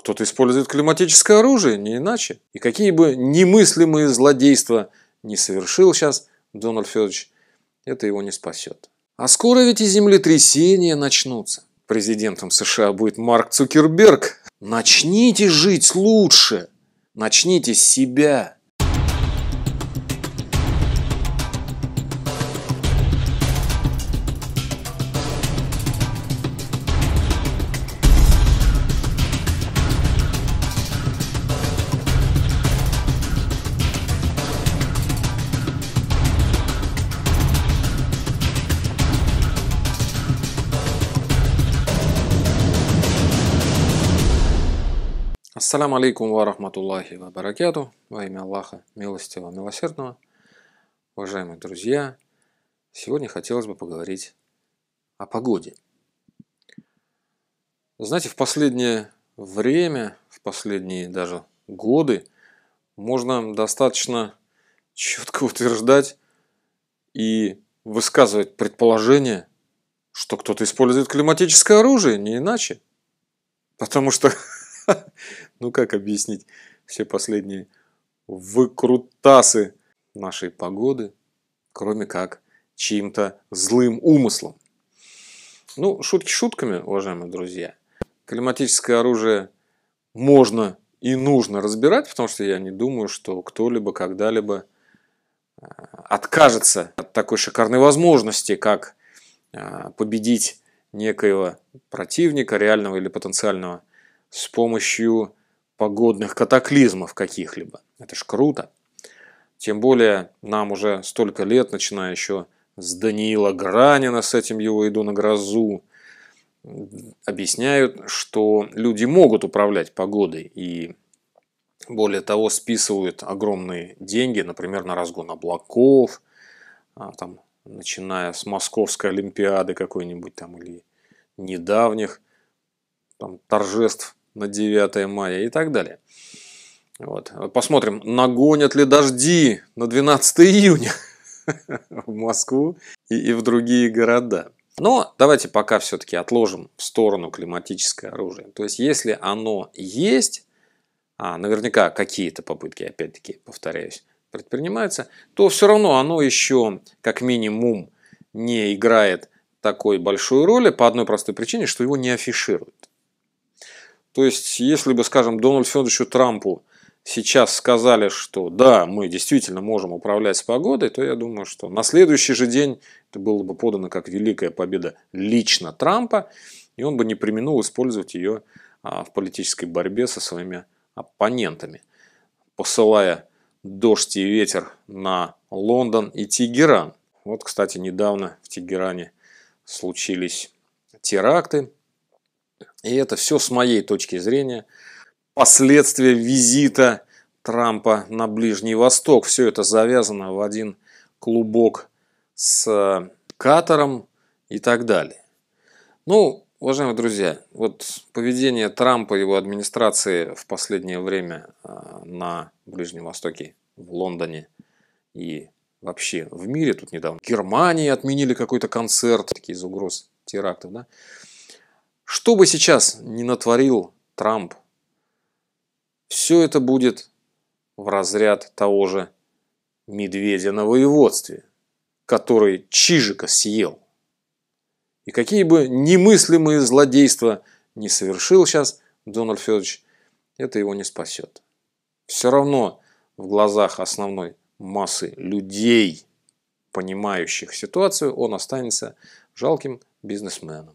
Кто-то использует климатическое оружие, не иначе. И какие бы немыслимые злодейства не совершил сейчас Дональд Федорович, это его не спасет. А скоро ведь и землетрясения начнутся. Президентом США будет Марк Цукерберг. Начните жить лучше. Начните с себя. Ассаламу алейкум ва рахматуллахи ва баракету. Во имя Аллаха, милостивого, милосердного. Уважаемые друзья, сегодня хотелось бы поговорить о погоде. Знаете, в последнее время, в последние даже годы, можно достаточно четко утверждать и высказывать предположение, что кто-то использует климатическое оружие, не иначе. Потому что ну как объяснить все последние выкрутасы нашей погоды, кроме как чьим-то злым умыслом. Ну, шутки шутками, уважаемые друзья. Климатическое оружие можно и нужно разбирать, потому что я не думаю, что кто-либо когда-либо э, откажется от такой шикарной возможности, как э, победить некоего противника, реального или потенциального, с помощью погодных катаклизмов каких-либо. Это ж круто. Тем более нам уже столько лет, начиная еще с Даниила Гранина, с этим его «Иду на грозу», объясняют, что люди могут управлять погодой и более того списывают огромные деньги, например, на разгон облаков, а, там, начиная с Московской Олимпиады какой-нибудь там или недавних там, торжеств на 9 мая и так далее. Вот. Посмотрим, нагонят ли дожди на 12 июня в Москву и, и в другие города. Но давайте пока все-таки отложим в сторону климатическое оружие. То есть, если оно есть, а наверняка какие-то попытки, опять-таки, повторяюсь, предпринимаются, то все равно оно еще, как минимум, не играет такой большой роли по одной простой причине, что его не афишируют. То есть, если бы, скажем, Дональду Федоровичу Трампу сейчас сказали, что да, мы действительно можем управлять погодой, то я думаю, что на следующий же день это было бы подано как великая победа лично Трампа, и он бы не применил использовать ее а, в политической борьбе со своими оппонентами, посылая дождь и ветер на Лондон и Тегеран. Вот, кстати, недавно в Тегеране случились теракты, и это все с моей точки зрения. Последствия визита Трампа на Ближний Восток. Все это завязано в один клубок с э, Катаром и так далее. Ну, уважаемые друзья, вот поведение Трампа и его администрации в последнее время э, на Ближнем Востоке, в Лондоне и вообще в мире тут недавно. В Германии отменили какой-то концерт, такие из угроз терактов, да? Что бы сейчас ни натворил Трамп, все это будет в разряд того же медведя на воеводстве, который Чижика съел. И какие бы немыслимые злодейства не совершил сейчас Дональд Федорович, это его не спасет. Все равно в глазах основной массы людей, понимающих ситуацию, он останется жалким бизнесменом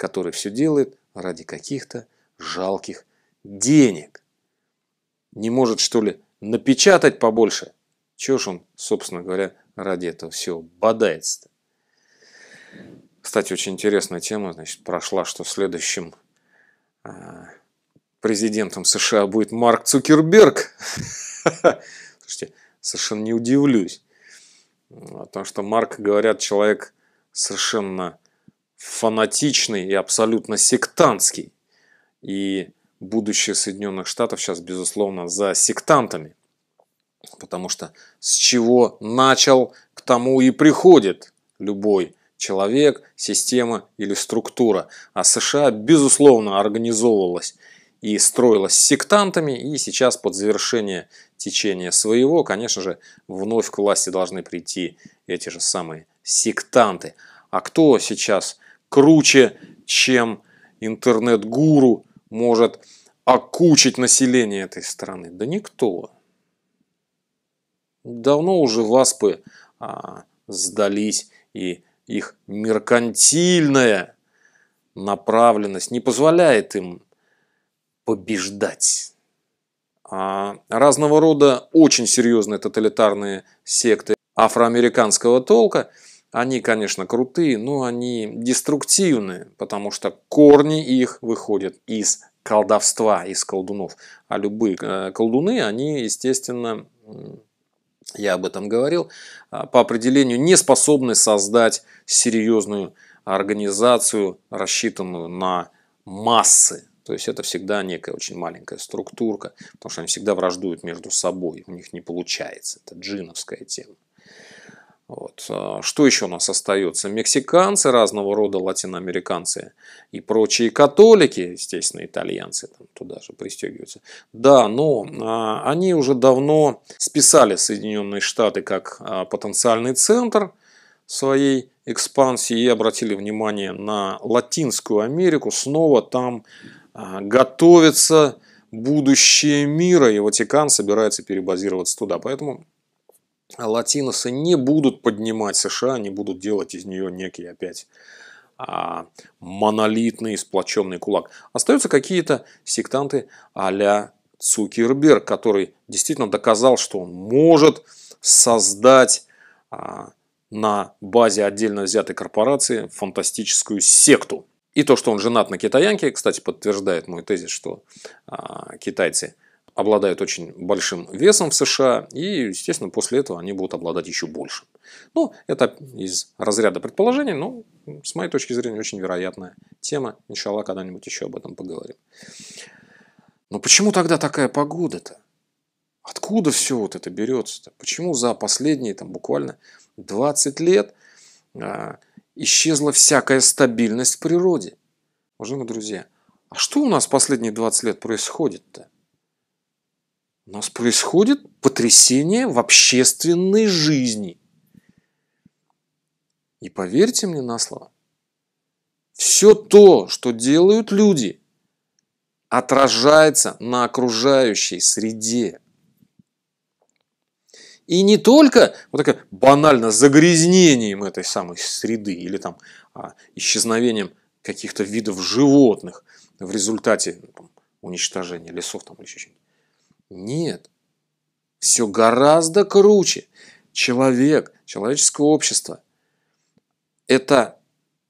который все делает ради каких-то жалких денег. Не может, что ли, напечатать побольше? Чего ж он, собственно говоря, ради этого все бодается-то? Кстати, очень интересная тема, значит, прошла, что следующим а, президентом США будет Марк Цукерберг. Слушайте, совершенно не удивлюсь. Потому что Марк, говорят, человек совершенно фанатичный и абсолютно сектантский. И будущее Соединенных Штатов сейчас, безусловно, за сектантами. Потому что с чего начал, к тому и приходит любой человек, система или структура. А США, безусловно, организовывалась и строилась сектантами, и сейчас под завершение течения своего, конечно же, вновь к власти должны прийти эти же самые сектанты. А кто сейчас круче, чем интернет-гуру может окучить население этой страны? Да никто. Давно уже ВАСПы а, сдались, и их меркантильная направленность не позволяет им побеждать. А разного рода очень серьезные тоталитарные секты афроамериканского толка – они, конечно, крутые, но они деструктивны, потому что корни их выходят из колдовства, из колдунов. А любые э, колдуны, они, естественно, я об этом говорил, а, по определению не способны создать серьезную организацию, рассчитанную на массы. То есть это всегда некая очень маленькая структурка, потому что они всегда враждуют между собой, у них не получается. Это джиновская тема. Вот. А, что еще у нас остается? Мексиканцы, разного рода латиноамериканцы и прочие католики, естественно, итальянцы там туда же пристегиваются. Да, но а, они уже давно списали Соединенные Штаты как а, потенциальный центр своей экспансии и обратили внимание на Латинскую Америку. Снова там готовится будущее мира, и Ватикан собирается перебазироваться туда. Поэтому латиносы не будут поднимать США, они будут делать из нее некий опять а, монолитный сплоченный кулак. Остаются какие-то сектанты а-ля Цукерберг, который действительно доказал, что он может создать а, на базе отдельно взятой корпорации фантастическую секту. И то, что он женат на китаянке, кстати, подтверждает мой тезис, что а, китайцы – обладают очень большим весом в США, и, естественно, после этого они будут обладать еще большим. Ну, это из разряда предположений, но, с моей точки зрения, очень вероятная тема. Иншалла, когда-нибудь еще об этом поговорим. Но почему тогда такая погода-то? Откуда все вот это берется-то? Почему за последние там, буквально 20 лет э, исчезла всякая стабильность в природе? Уважаемые друзья, а что у нас последние 20 лет происходит-то? У нас происходит потрясение в общественной жизни. И поверьте мне на слово, все то, что делают люди, отражается на окружающей среде. И не только вот такое банально загрязнением этой самой среды или там а, исчезновением каких-то видов животных в результате ну, там, уничтожения лесов там, или еще чего то нет. Все гораздо круче. Человек, человеческое общество – это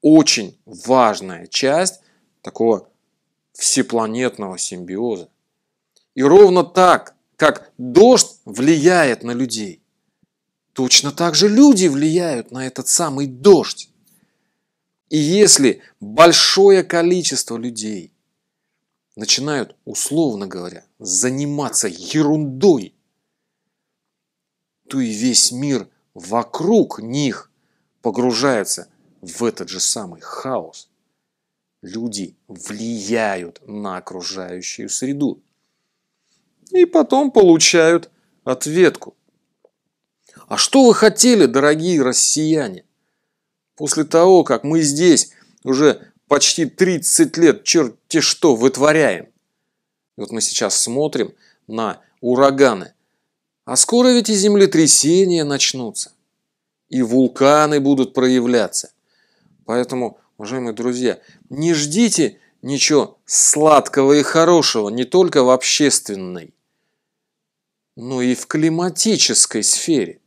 очень важная часть такого всепланетного симбиоза. И ровно так, как дождь влияет на людей, точно так же люди влияют на этот самый дождь. И если большое количество людей начинают, условно говоря, заниматься ерундой, то и весь мир вокруг них погружается в этот же самый хаос. Люди влияют на окружающую среду и потом получают ответку. А что вы хотели, дорогие россияне? После того, как мы здесь уже почти 30 лет черти что вытворяем, и вот мы сейчас смотрим на ураганы. А скоро ведь и землетрясения начнутся. И вулканы будут проявляться. Поэтому, уважаемые друзья, не ждите ничего сладкого и хорошего не только в общественной, но и в климатической сфере.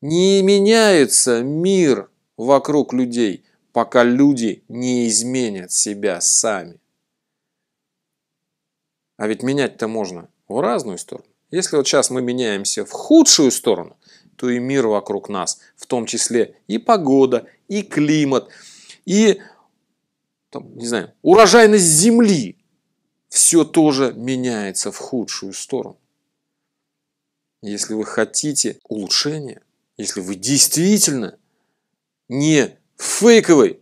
Не меняется мир вокруг людей, пока люди не изменят себя сами. А ведь менять-то можно в разную сторону. Если вот сейчас мы меняемся в худшую сторону, то и мир вокруг нас, в том числе и погода, и климат, и, там, не знаю, урожайность земли, все тоже меняется в худшую сторону. Если вы хотите улучшения, если вы действительно не фейковый,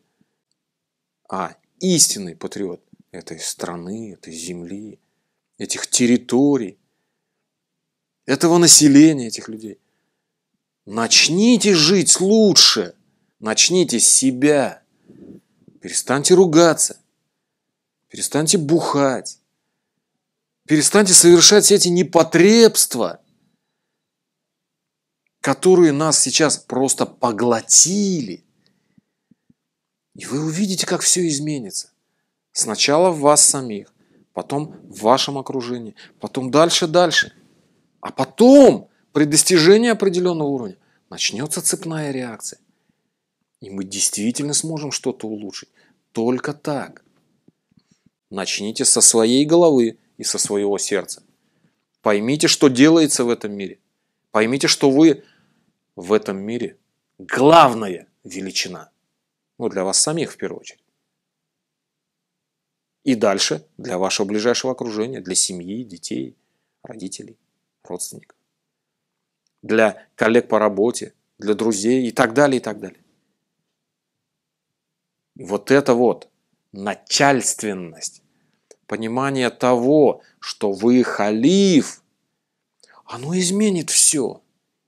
а истинный патриот этой страны, этой земли, этих территорий, этого населения, этих людей. Начните жить лучше, начните с себя. Перестаньте ругаться, перестаньте бухать, перестаньте совершать все эти непотребства, которые нас сейчас просто поглотили. И вы увидите, как все изменится. Сначала в вас самих, потом в вашем окружении, потом дальше, дальше. А потом, при достижении определенного уровня, начнется цепная реакция. И мы действительно сможем что-то улучшить. Только так. Начните со своей головы и со своего сердца. Поймите, что делается в этом мире. Поймите, что вы в этом мире главная величина. Ну, для вас самих в первую очередь. И дальше для вашего ближайшего окружения, для семьи, детей, родителей, родственников. Для коллег по работе, для друзей и так далее, и так далее. вот это вот начальственность, понимание того, что вы халиф, оно изменит все.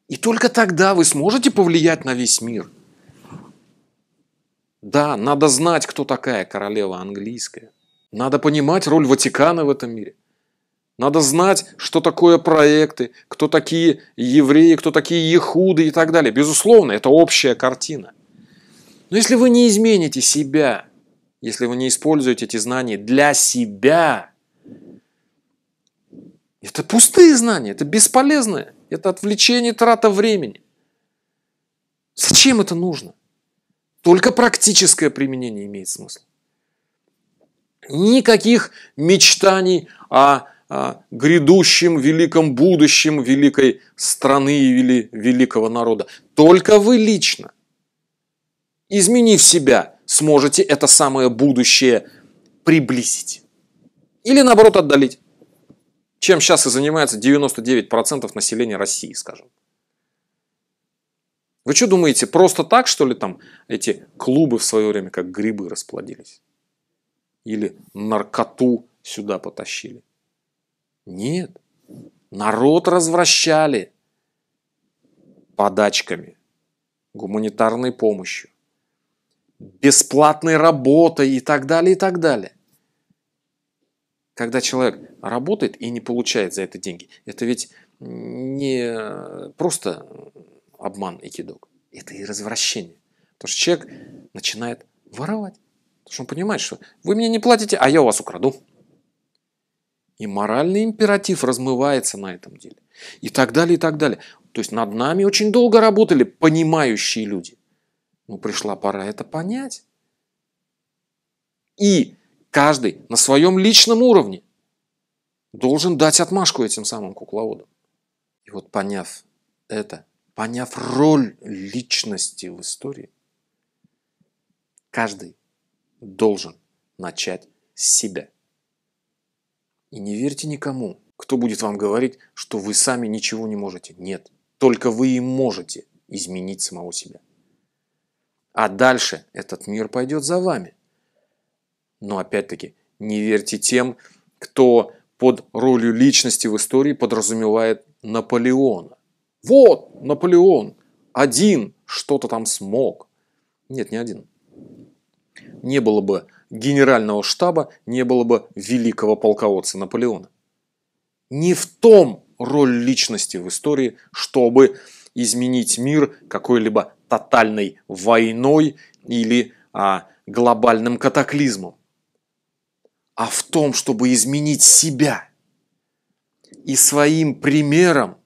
И только тогда вы сможете повлиять на весь мир. Да, надо знать, кто такая королева английская. Надо понимать роль Ватикана в этом мире. Надо знать, что такое проекты, кто такие евреи, кто такие ехуды и так далее. Безусловно, это общая картина. Но если вы не измените себя, если вы не используете эти знания для себя, это пустые знания, это бесполезное, это отвлечение, трата времени. Зачем это нужно? Только практическое применение имеет смысл. Никаких мечтаний о, о грядущем великом будущем великой страны или великого народа. Только вы лично, изменив себя, сможете это самое будущее приблизить. Или наоборот отдалить. Чем сейчас и занимается 99% населения России, скажем. Вы что думаете, просто так, что ли, там эти клубы в свое время как грибы расплодились? или наркоту сюда потащили. Нет, народ развращали подачками, гуманитарной помощью, бесплатной работой и так далее, и так далее. Когда человек работает и не получает за это деньги, это ведь не просто обман и кидок, это и развращение. Потому что человек начинает воровать он Причем, что вы мне не платите, а я у вас украду. И моральный императив размывается на этом деле. И так далее, и так далее. То есть над нами очень долго работали понимающие люди. Ну пришла пора это понять. И каждый на своем личном уровне должен дать отмашку этим самым кукловодам. И вот поняв это, поняв роль личности в истории, каждый должен начать с себя. И не верьте никому, кто будет вам говорить, что вы сами ничего не можете. Нет, только вы и можете изменить самого себя. А дальше этот мир пойдет за вами. Но опять-таки, не верьте тем, кто под ролью личности в истории подразумевает Наполеона. Вот Наполеон, один что-то там смог. Нет, не один. Не было бы генерального штаба, не было бы великого полководца Наполеона. Не в том роль личности в истории, чтобы изменить мир какой-либо тотальной войной или а, глобальным катаклизмом, а в том, чтобы изменить себя и своим примером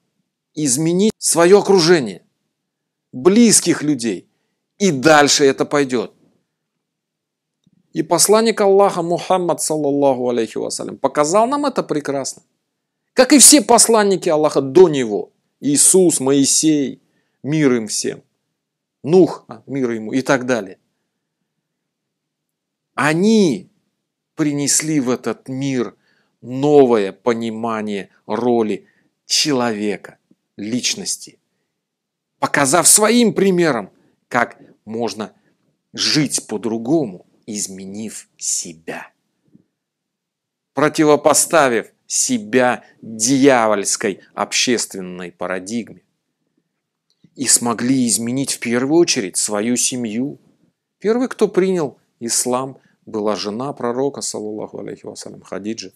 изменить свое окружение, близких людей. И дальше это пойдет. И посланник Аллаха Мухаммад, саллаллаху алейхи вассалям, показал нам это прекрасно. Как и все посланники Аллаха до него. Иисус, Моисей, мир им всем. Нух, а, мир ему и так далее. Они принесли в этот мир новое понимание роли человека, личности, показав своим примером, как можно жить по-другому, изменив себя, противопоставив себя дьявольской общественной парадигме. И смогли изменить в первую очередь свою семью. Первый, кто принял ислам, была жена пророка, саллаллаху алейхи вассалям, Хадиджи,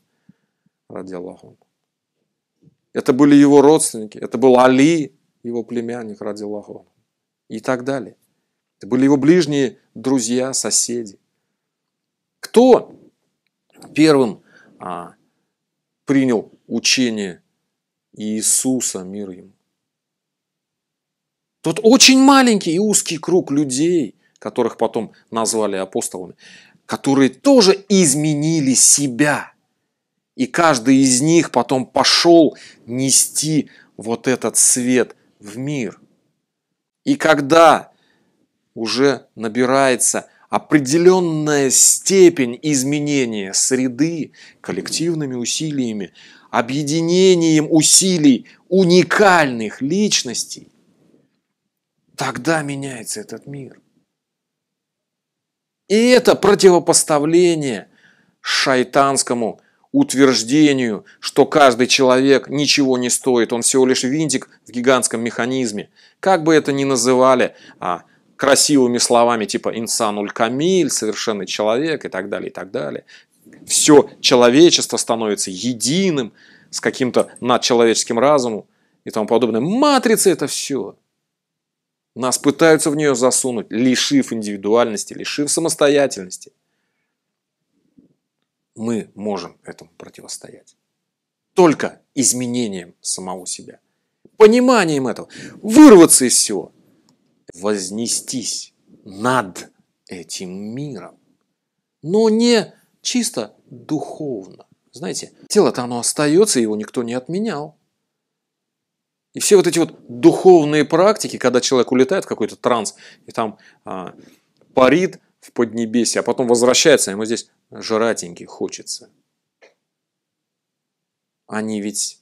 ради Аллаху. Это были его родственники, это был Али, его племянник, ради Аллаху, и так далее. Это были его ближние друзья, соседи. Кто первым а, принял учение Иисуса, мир ему? Тут очень маленький и узкий круг людей, которых потом назвали апостолами, которые тоже изменили себя. И каждый из них потом пошел нести вот этот свет в мир. И когда уже набирается определенная степень изменения среды коллективными усилиями, объединением усилий уникальных личностей, тогда меняется этот мир. И это противопоставление шайтанскому утверждению, что каждый человек ничего не стоит, он всего лишь винтик в гигантском механизме. Как бы это ни называли, а красивыми словами типа «инсануль камиль», «совершенный человек» и так далее, и так далее. Все человечество становится единым с каким-то надчеловеческим разумом и тому подобное. Матрица – это все. Нас пытаются в нее засунуть, лишив индивидуальности, лишив самостоятельности. Мы можем этому противостоять. Только изменением самого себя. Пониманием этого. Вырваться из всего – вознестись над этим миром, но не чисто духовно. Знаете, тело-то оно остается, его никто не отменял. И все вот эти вот духовные практики, когда человек улетает в какой-то транс и там а, парит в поднебесье, а потом возвращается, ему здесь жратенький хочется. Они ведь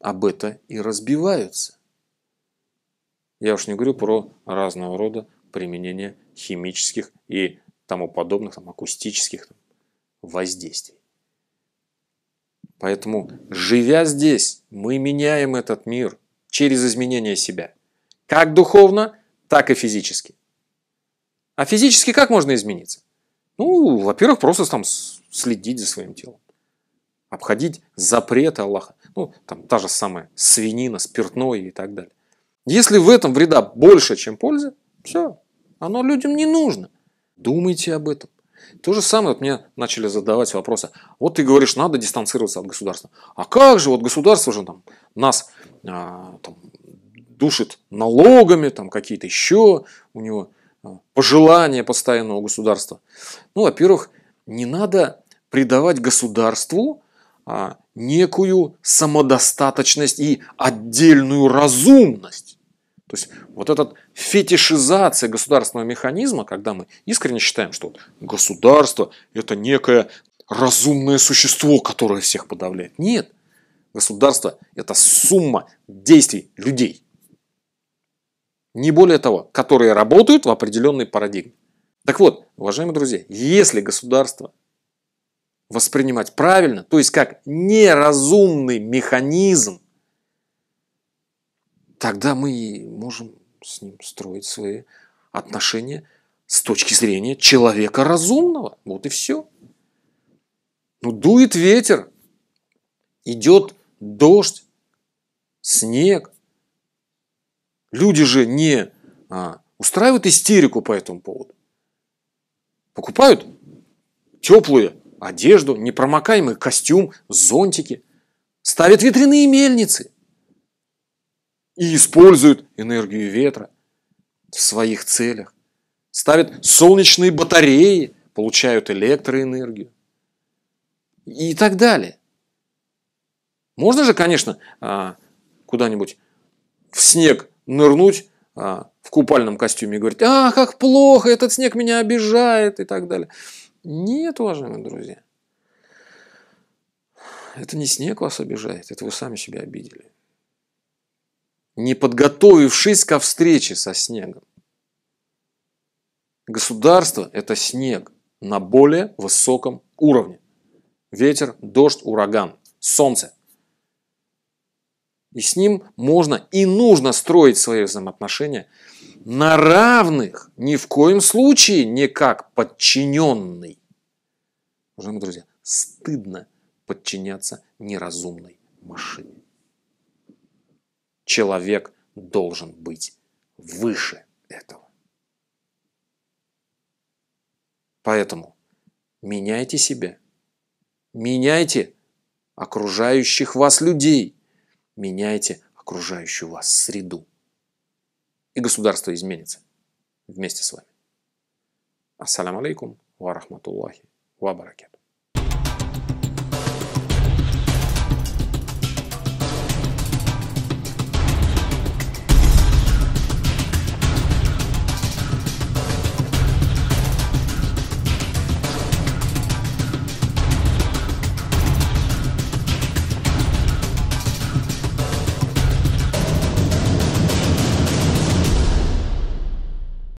об это и разбиваются. Я уж не говорю про разного рода применение химических и тому подобных там, акустических там, воздействий. Поэтому, живя здесь, мы меняем этот мир через изменение себя. Как духовно, так и физически. А физически как можно измениться? Ну, во-первых, просто там следить за своим телом. Обходить запреты Аллаха. Ну, там та же самая свинина, спиртное и так далее. Если в этом вреда больше, чем пользы, все, оно людям не нужно. Думайте об этом. То же самое вот мне начали задавать вопросы. Вот ты говоришь, надо дистанцироваться от государства. А как же, вот государство же там, нас а, там, душит налогами, там какие-то еще у него а, пожелания постоянного государства. Ну, во-первых, не надо придавать государству а, некую самодостаточность и отдельную разумность. То есть вот эта фетишизация государственного механизма, когда мы искренне считаем, что государство – это некое разумное существо, которое всех подавляет. Нет. Государство – это сумма действий людей. Не более того, которые работают в определенной парадигме. Так вот, уважаемые друзья, если государство воспринимать правильно, то есть как неразумный механизм, тогда мы можем с ним строить свои отношения с точки зрения человека разумного. Вот и все. Ну, дует ветер, идет дождь, снег. Люди же не а, устраивают истерику по этому поводу. Покупают теплые одежду, непромокаемый костюм, зонтики. Ставят ветряные мельницы и используют энергию ветра в своих целях. Ставят солнечные батареи, получают электроэнергию и так далее. Можно же, конечно, а, куда-нибудь в снег нырнуть а, в купальном костюме и говорить, а, как плохо, этот снег меня обижает и так далее. Нет, уважаемые друзья. Это не снег вас обижает, это вы сами себя обидели. Не подготовившись ко встрече со снегом. Государство – это снег на более высоком уровне. Ветер, дождь, ураган, солнце. И с ним можно и нужно строить свои взаимоотношения – на равных, ни в коем случае не как подчиненный. Уважаемые друзья, стыдно подчиняться неразумной машине. Человек должен быть выше этого. Поэтому меняйте себя, меняйте окружающих вас людей, меняйте окружающую вас среду и государство изменится вместе с вами. Ассаламу алейкум ва рахматуллахи ва баракету.